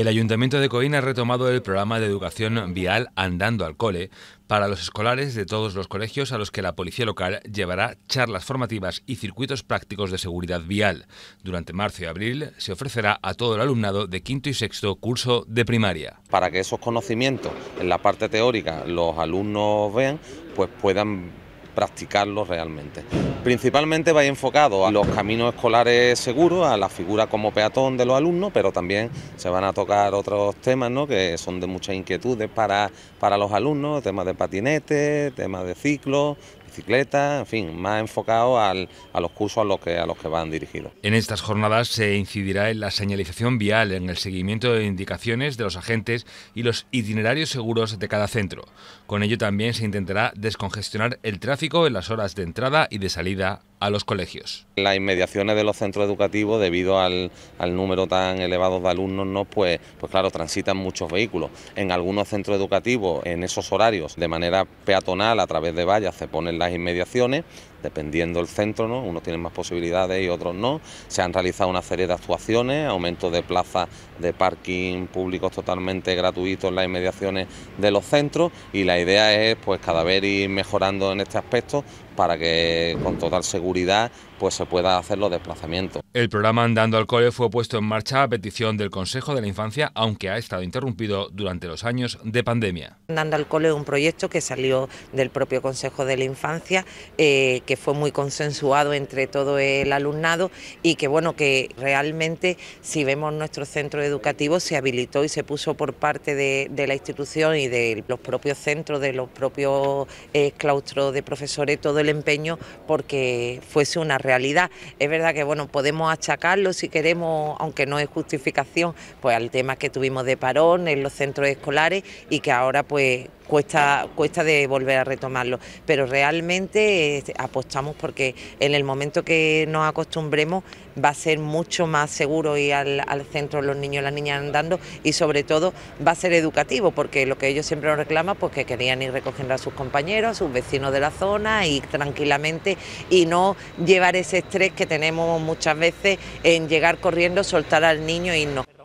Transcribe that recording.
El Ayuntamiento de Coín ha retomado el programa de educación vial Andando al Cole para los escolares de todos los colegios a los que la policía local llevará charlas formativas y circuitos prácticos de seguridad vial. Durante marzo y abril se ofrecerá a todo el alumnado de quinto y sexto curso de primaria. Para que esos conocimientos en la parte teórica los alumnos vean, pues puedan practicarlo realmente. Principalmente va enfocado a los caminos escolares seguros, a la figura como peatón de los alumnos, pero también se van a tocar otros temas ¿no? que son de muchas inquietudes para, para los alumnos, temas de patinetes, temas de ciclo, en fin, más enfocado a los cursos a los, que, a los que van dirigidos. En estas jornadas se incidirá en la señalización vial, en el seguimiento de indicaciones de los agentes y los itinerarios seguros de cada centro. Con ello también se intentará descongestionar el tráfico en las horas de entrada y de salida a los colegios. Las inmediaciones de los centros educativos, debido al, número tan elevado de alumnos, pues, pues claro, transitan muchos vehículos. En algunos centros educativos, en esos horarios, de manera peatonal, a través de vallas, se ponen las inmediaciones dependiendo el centro, ¿no? unos tienen más posibilidades y otros no. Se han realizado una serie de actuaciones, aumento de plazas de parking públicos totalmente gratuitos en las inmediaciones de los centros y la idea es pues cada vez ir mejorando en este aspecto para que con total seguridad pues se pueda hacer los desplazamientos. El programa Andando al Cole fue puesto en marcha a petición del Consejo de la Infancia, aunque ha estado interrumpido durante los años de pandemia. Andando al Cole es un proyecto que salió del propio Consejo de la Infancia, eh, que fue muy consensuado entre todo el alumnado y que bueno, que realmente si vemos nuestro centro educativo se habilitó y se puso por parte de, la institución y de los propios centros, de los propios eh, claustros de profesores, todo el empeño porque fuese una realidad. Es verdad que bueno, podemos achacarlo si queremos, aunque no es justificación, pues al tema que tuvimos de parón en los centros escolares y que ahora pues cuesta, cuesta de volver a retomarlo. Pero realmente este, apostamos porque en el momento que nos acostumbremos va a ser mucho más seguro ir al, centro los niños y las niñas andando y sobre todo va a ser educativo porque lo que ellos siempre nos reclaman pues que querían ir recogiendo a sus compañeros, a sus vecinos de la zona y tranquilamente y no llevar ese estrés que tenemos muchas veces en llegar corriendo, soltar al niño y irnos.